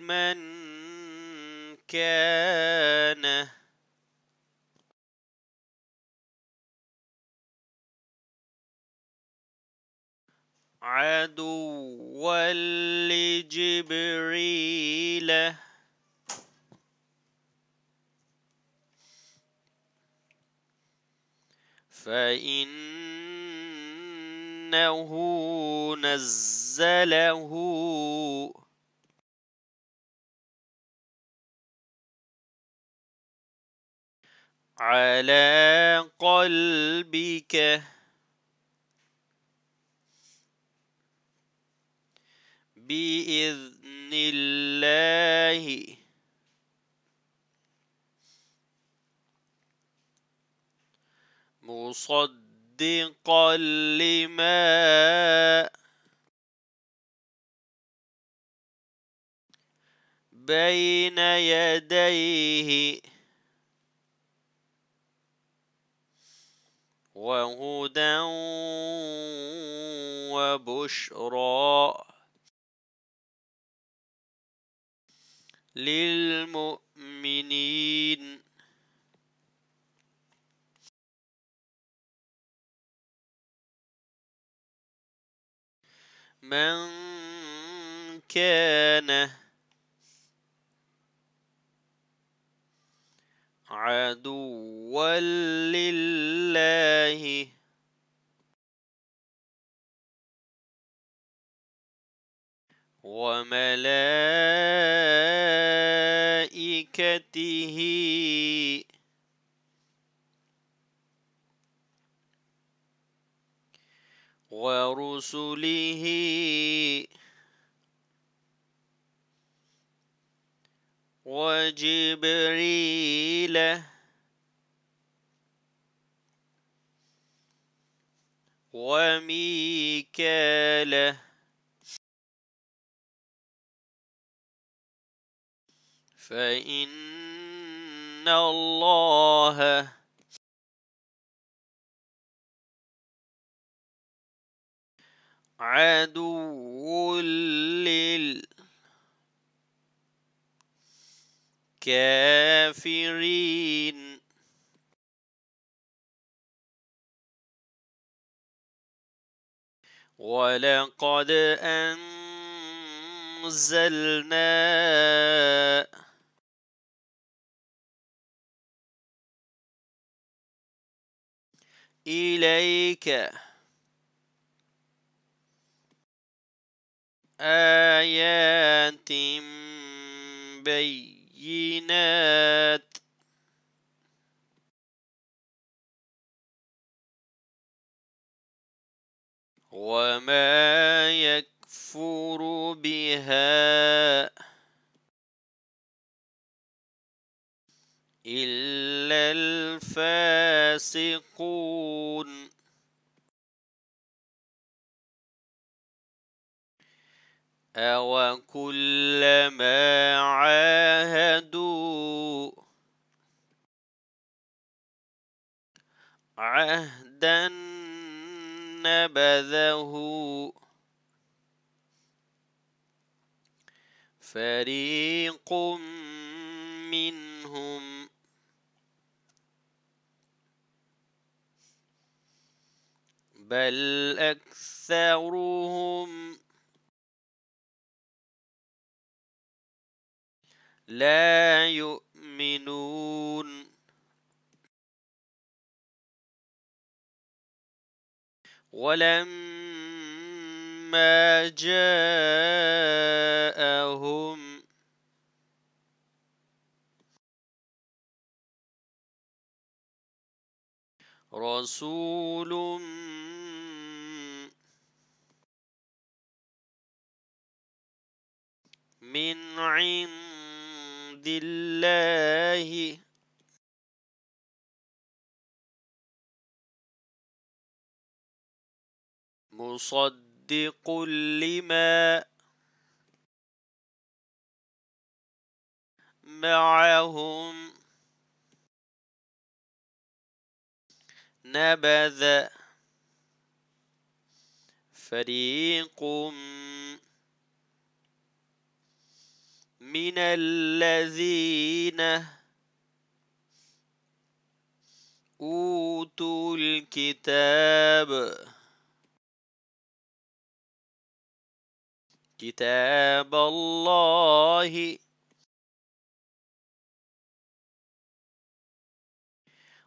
من كان عدوا لجبريل فإنه نزله على قلبك بإذن الله مصدقا لما بين يديه وهدى وبشرى للمؤمنين من كان عدوا لله وملائكته ورسله وجبريل وميكال فإن الله عدو الكافرين ولقد أنزلنا إليك آيات بين البينات وما يكفر بها إلا الفاسقون أوكلما عاهدوا عهدا نبذه فريق منهم بل أكثرهم لا يؤمنون ولما جاءهم رسول من عند بفضل الله مصدق لما معهم نبذ فريق من الذين أوتوا الكتاب كتاب الله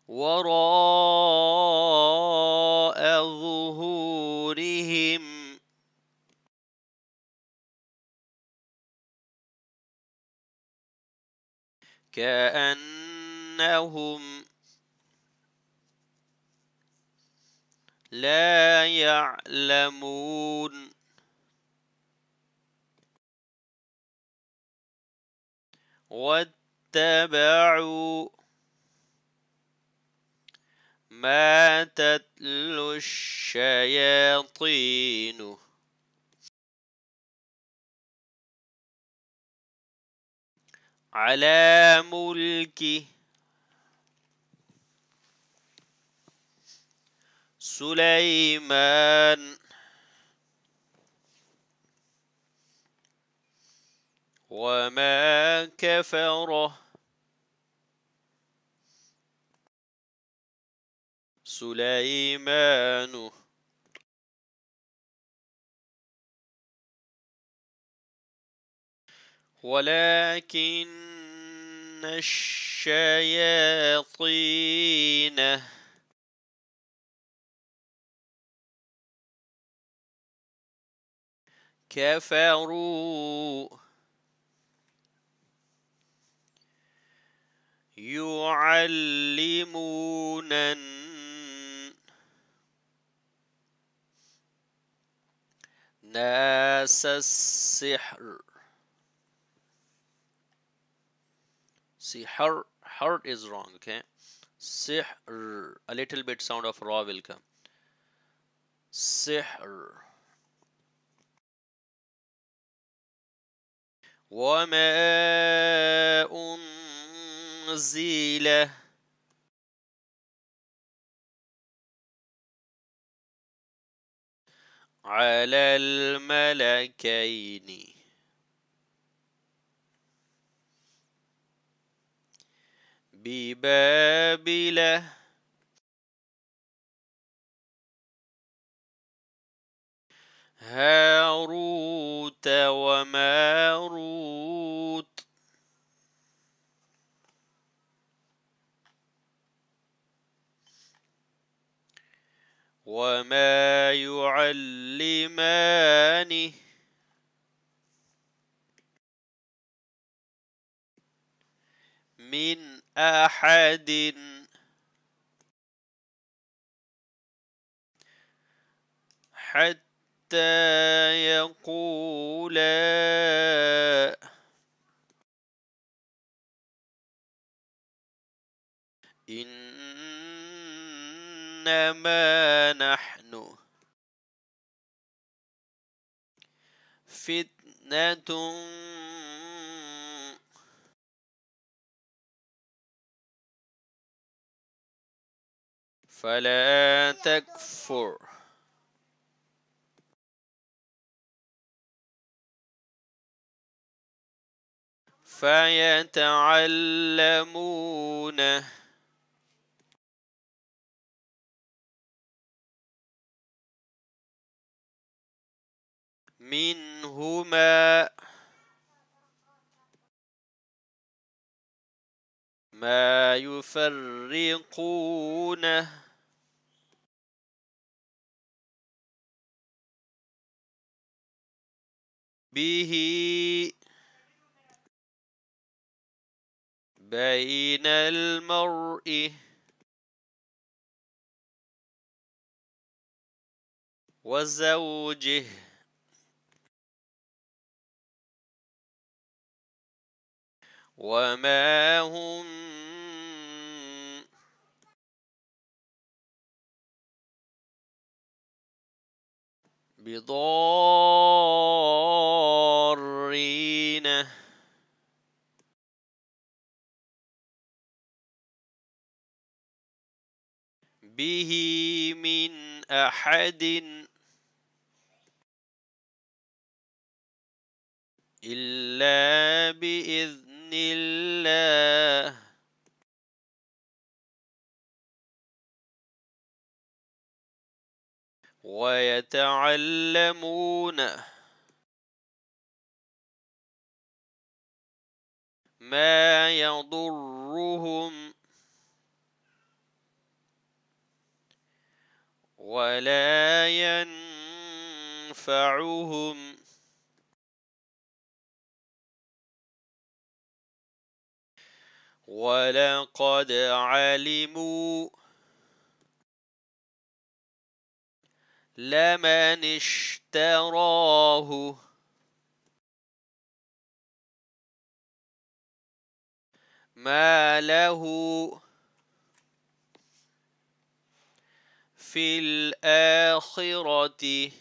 وراء ظهورهم كأنهم لا يعلمون واتبعوا ما تتلو الشياطين على ملكه سليمان وما كفره سليمان ولكن الشياطين كفروا يعلمون الناس السحر her heart is wrong, okay? Sihr, a little bit sound of raw will come. Sihr. وما أنزل على الملكين ببابله هاروت وماروت وما يعلمانه أحد حتى يقولا إنما نحن فتنة فلا تكفر فيتعلمون منهما ما يفرقونه به بين المرء وزوجه وما هم بضار به من أحد إلا بإذن الله ويتعلمون ما يضرهم ولا ينفعهم ولقد علموا لمن اشتراه ما له في الآخرة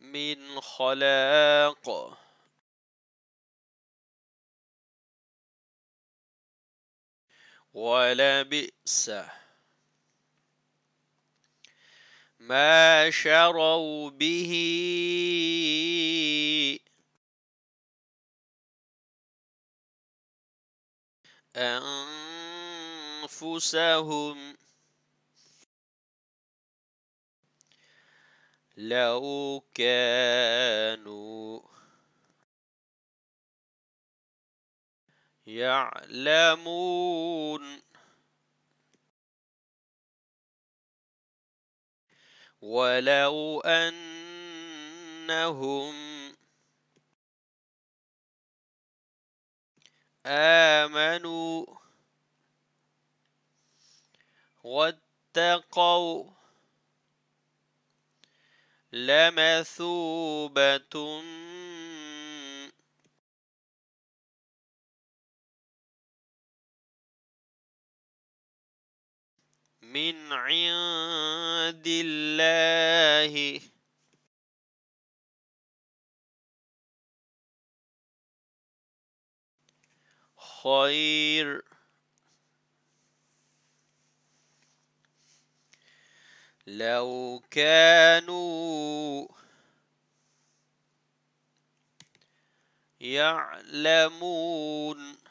من خلاق ولبئس ما شروا به أن أنفسهم لو كانوا يعلمون ولو أنهم آمنوا واتقوا لمثوبة من عند الله خير لو كانوا يعلمون